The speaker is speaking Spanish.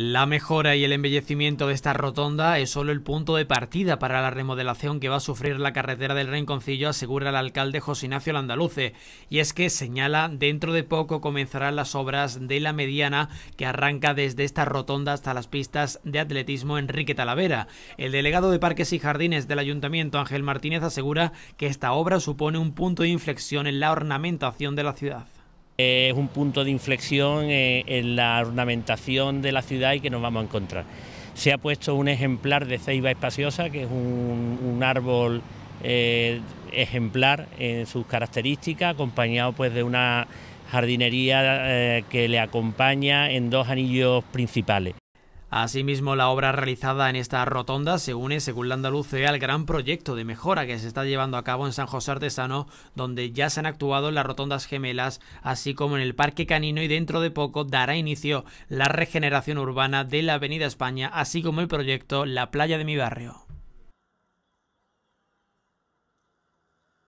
La mejora y el embellecimiento de esta rotonda es solo el punto de partida para la remodelación que va a sufrir la carretera del Rinconcillo, asegura el alcalde José Ignacio Landaluce, y es que señala dentro de poco comenzarán las obras de la mediana que arranca desde esta rotonda hasta las pistas de atletismo Enrique Talavera. El delegado de Parques y Jardines del Ayuntamiento, Ángel Martínez, asegura que esta obra supone un punto de inflexión en la ornamentación de la ciudad. Es un punto de inflexión eh, en la ornamentación de la ciudad y que nos vamos a encontrar. Se ha puesto un ejemplar de ceiba espaciosa, que es un, árbol eh, ejemplar en sus características, acompañado pues de una jardinería eh, que le acompaña en dos anillos principales. Asimismo, la obra realizada en esta rotonda se une, según la andaluce, al gran proyecto de mejora que se está llevando a cabo en San José Artesano, donde ya se han actuado las rotondas gemelas, así como en el Parque Canino y dentro de poco dará inicio la regeneración urbana de la Avenida España, así como el proyecto La Playa de mi Barrio.